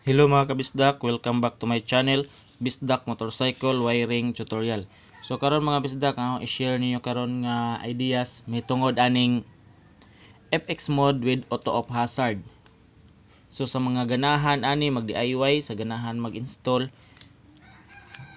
Hello mga kabisdak, welcome back to my channel Bisdak Motorcycle Wiring Tutorial. So karon mga bisdak, ako i-share ninyo karon nga ideas mitungod aning FX mode with auto off hazard. So sa mga ganahan ani mag DIY, sa ganahan mag-install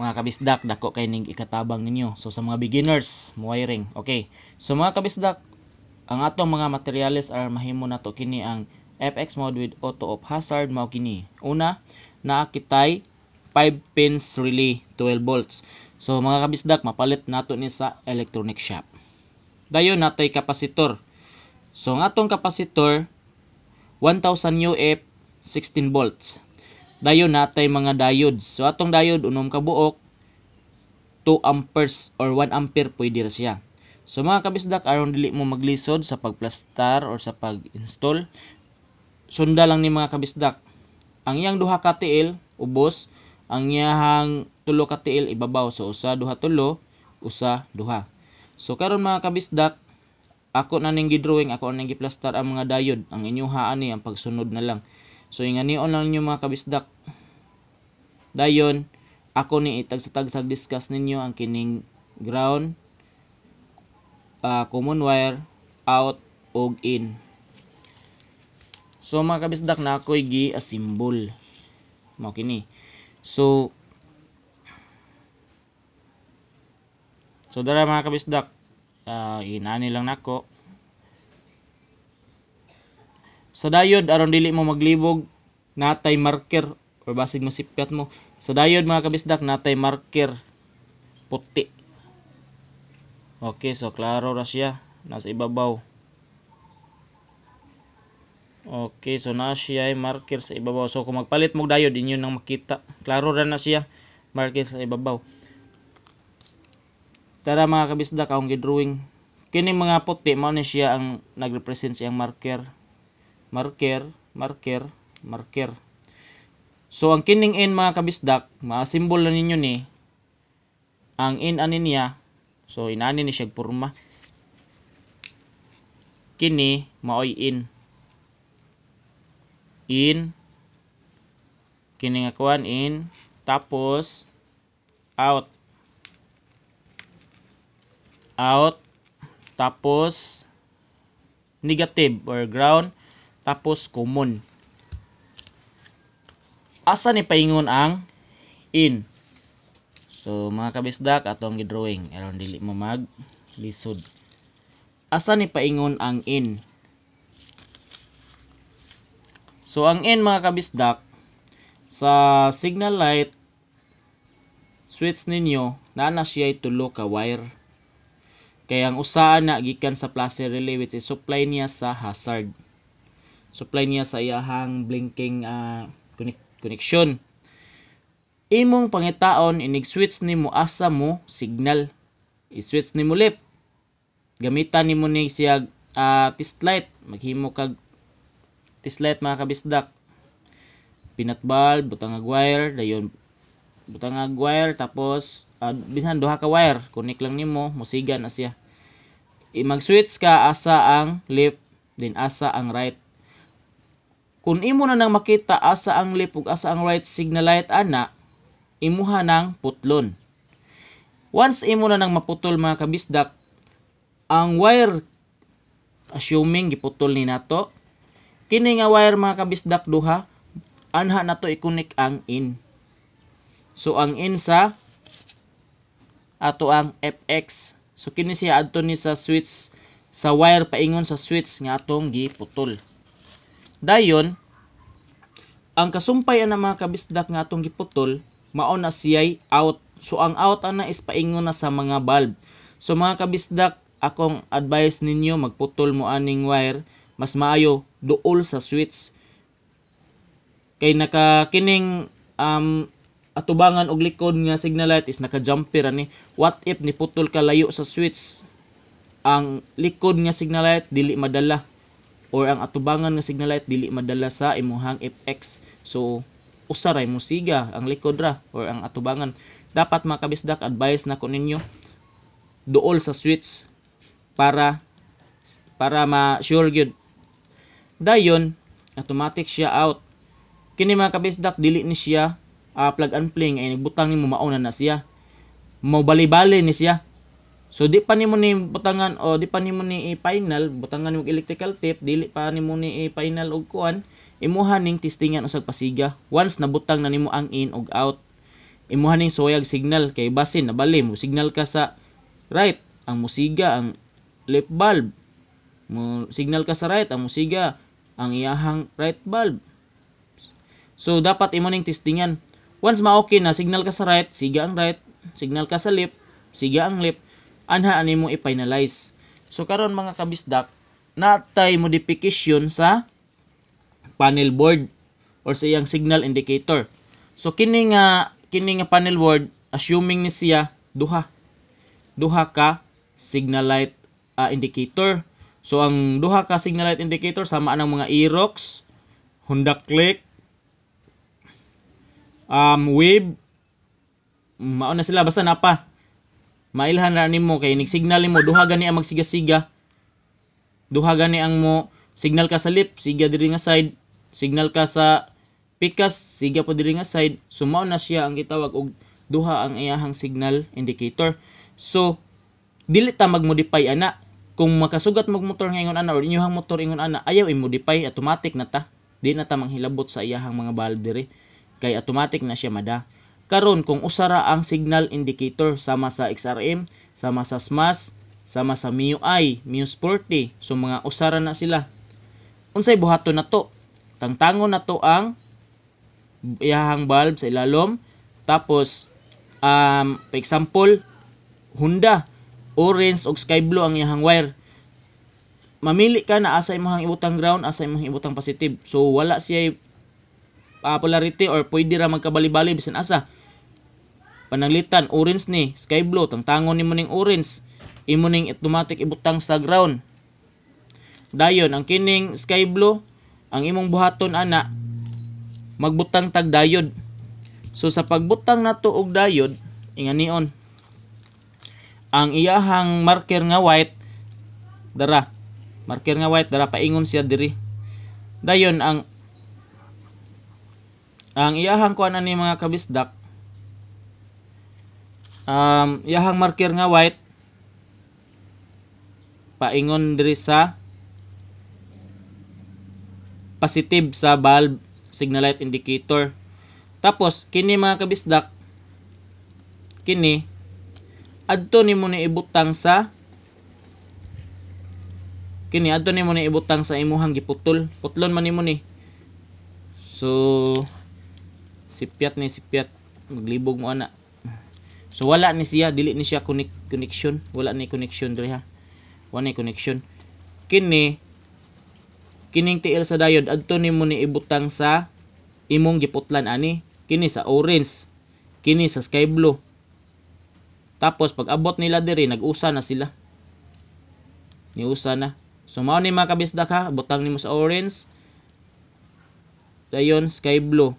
mga kabisdak dako kay ning ikatabang ninyo. So sa mga beginners wiring, okay. So mga kabisdak, ang atong mga materials are mahimo nato kini ang FX mode with auto off hazard mao kini. Una, naa kitay 5 pins relay 12 volts. So mga kabisdak, mapalit nato ni sa electronic shop. Dayon natay kapasitor. So ang atong kapasitor 1000 UF 16 volts. Dayon natay mga diodes. So atong diode unom ka buok 2 amperes or 1 ampere pwede ra siya. So mga kabisdak, aron dili mo maglisod sa pagplastar or sa pag-install sunda lang ni mga kabisdak. Ang iyang duha ka tiil ubos, ang iyang tulo ka tiil ibabaw. So usa duha tulo, usa duha. So karon mga kabisdak, ako na ning gidrawing, ako na ning giplastar ang mga diode. Ang inyuha ani ang pagsunod na lang. So inganion lang ninyo mga kabisdak. Dayon, ako ni itagsa-tagsag discuss ninyo ang kining ground, uh, common wire, out, og in. So mga kabisdak na ako'y gi-assemble. Mao kini. So So dara mga kabisdak, uh, inani lang nako. Sa dayod aron dili mo maglibog natay marker or basig masipyat mo. Sa diode mga kabisdak natay marker puti. Okay, so klaro ra siya nasa ibabaw. Okay, so na siya ay marker sa ibabaw. So kung magpalit mo diode, inyo nang makita. Klaro ra na siya marker sa ibabaw. Tara mga kabisda kaong gidrawing. Kining mga puti mao ni siya ang nagrepresent siyang marker. Marker, marker, marker. So ang kining in mga kabisdak, symbol na ninyo ni ang in ani niya. So inani ni siya porma. Kini maoy in in kini nga kuan in tapos out out tapos negative or ground tapos common asa ni paingon ang in so mga kabisdak atong gi drawing aron dili mo mag lisod asa ni paingon ang in So, ang N mga kabisdak, sa signal light switch ninyo, nana siya tulo ka wire. Kaya ang usaan na gikan sa placer relay which is supply niya sa hazard. Supply niya sa iyahang blinking uh, connection. Imong pangitaon inig-switch nimo asa mo signal. I-switch nimo left. Gamitan nimo ni siya uh, test light maghimo kag Tislet mga kabisdak. Peanut bulb, butang wire, dayon butang wire tapos uh, bisan duha ka wire, connect lang nimo, musigan asya I mag-switch ka asa ang left din asa ang right. kun imo na nang makita asa ang left ug asa ang right signal light ana, imuha nang putlon. Once imo na nang maputol mga kabisdak, ang wire assuming giputol ni nato Kini nga wire mga kabisdak duha, anha nato i-connect ang in. So ang in sa ato ang FX. So kini siya adto ni sa switch sa wire paingon sa switch nga atong giputol. Dayon ang kasumpay ng mga kabisdak nga atong giputol mao na siya'y out. So ang out ana is paingon na sa mga bulb. So mga kabisdak akong advice ninyo magputol mo aning wire mas maayo duol sa switch kay nakakining um, atubangan og likod nga signal light is naka-jumper ani what if ni putol ka layo sa switch ang likod nga signal light dili madala or ang atubangan nga signal light dili madala sa imuhang FX so usa ray siga ang likod ra or ang atubangan dapat makabisdak advice na ko ninyo duol sa switch para para ma sure gyud Dayon, automatic siya out. Kini mga kabisdak, dili ni siya uh, plug and play ay nagbutang nimo mauna na siya. Mobali-bali ni siya. So di pa nimo ni butangan o di pa nimo ni i-final butangan nimo electrical tip dili pa nimo ni i-final og kuan imuhan ning testingan usag pasiga once nabutang na nimo ang in og out imuhan ning soyag signal kay basin nabali mo signal ka sa right ang musiga ang left valve mo signal ka sa right ang musiga ang iyahang right valve. So, dapat imo ning testingan. Once ma-okay na, signal ka sa right, siga ang right, signal ka sa left, siga ang left, anha ani mo i-finalize. So, karon mga kabisdak, natay modification sa panel board or sa iyang signal indicator. So, kini nga, kini nga panel board, assuming ni siya, duha. Duha ka signal light uh, indicator So ang duha ka signal light indicator sama ng mga Erox, Honda Click, um, Wave, mao na sila basta napa. Mailhan ra nimo kay nig signal nimo duha gani ang magsiga-siga. Duha gani ang mo signal ka sa lip, siga diri nga side, signal ka sa pikas, siga po diri nga side. So na siya ang gitawag og duha ang iyahang signal indicator. So dili ta mag-modify ana kung makasugat mag motor ngayon ana or inyuhang motor ingon ana ayaw i-modify automatic na ta di na ta manghilabot sa iyahang mga valve dire kay automatic na siya mada karon kung usara ang signal indicator sama sa XRM sama sa SMAS sama sa MIUI MIU Sporty so mga usara na sila unsay buhaton na to tangtangon na to ang iyahang valve sa ilalom tapos um for example Honda orange og sky blue ang iyang wire mamili ka na asa imong ibutang ground asa imong ibutang positive so wala siya ah, popularity or pwede ra magkabali-bali bisan asa pananglitan orange ni sky blue tangon nimo ning orange imo ning automatic ibutang sa ground dayon ang kining sky blue ang imong buhaton ana magbutang tag diode so sa pagbutang nato og diode ingani on ang iyahang marker nga white dara marker nga white dara paingon siya diri dayon ang ang iyahang kuan ani mga kabisdak um iyahang marker nga white paingon diri sa positive sa valve signal light indicator tapos kini mga kabisdak kini adto nimo ni ibutang sa kini adto nimo ni ibutang sa imuhang giputol putlon man nimo ni so sipyat ni sipyat maglibog mo ana so wala ni siya dili ni siya connect, connection wala ni connection diri ha wala ni connection kini kining TL sa diode adto nimo ni ibutang sa imong giputlan ani kini sa orange kini sa sky blue tapos pag abot nila diri nag-usa na sila. Niusa na. So mao ni mga kabisdak ha, butang nimo sa orange. Dayon sky blue.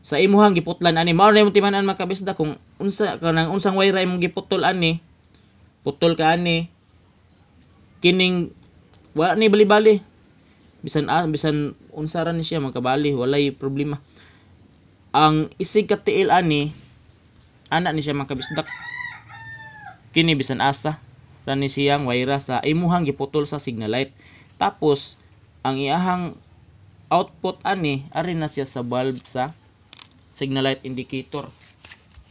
Sa imuhang giputlan ani mao ni mo timanan mga kabisdak kung unsa kanang unsang wire imong giputol ani. Putol ka ani. Kining wala ni bali-bali. Bisan ah, bisan unsa ra ni siya magkabali, walay problema. Ang isig ka tiil ani ana ni siya mga kabisdak kini bisan asa rani siyang wire sa imuhang giputol sa signal light tapos ang iyahang output ani ari na siya sa bulb sa signal light indicator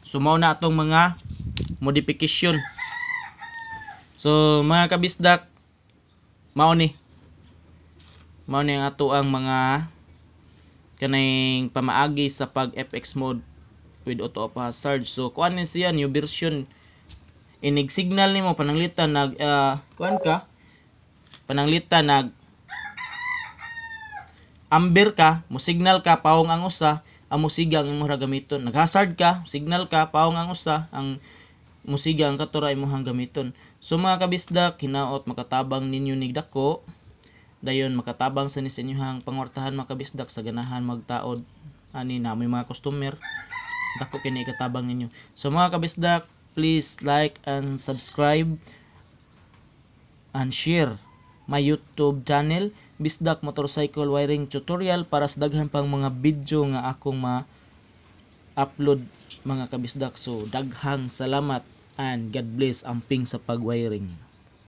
sumaw na atong mga modification so mga kabisdak mao ni mao ni ang ato ang mga kanang pamaagi sa pag FX mode with auto pass surge so kuan ni siya new version inig signal nimo pananglitan nag uh, kuan ka pananglitan nag amber ka mo signal ka paong ang usa ang musiga ang imong gamiton naghazard ka signal ka paong ang usa ang musiga ang katura imong gamiton so mga kabisda kinaot makatabang ninyo ni dako dayon makatabang sa nisinyohang pangwartahan makabisdak sa ganahan magtaod ani na may mga customer dako kini ikatabang ninyo so mga kabisdak please like and subscribe and share my YouTube channel, Bisdak Motorcycle Wiring Tutorial para sa daghan pang mga video nga akong ma-upload mga kabisdak. So, daghang salamat and God bless ang ping sa pag-wiring.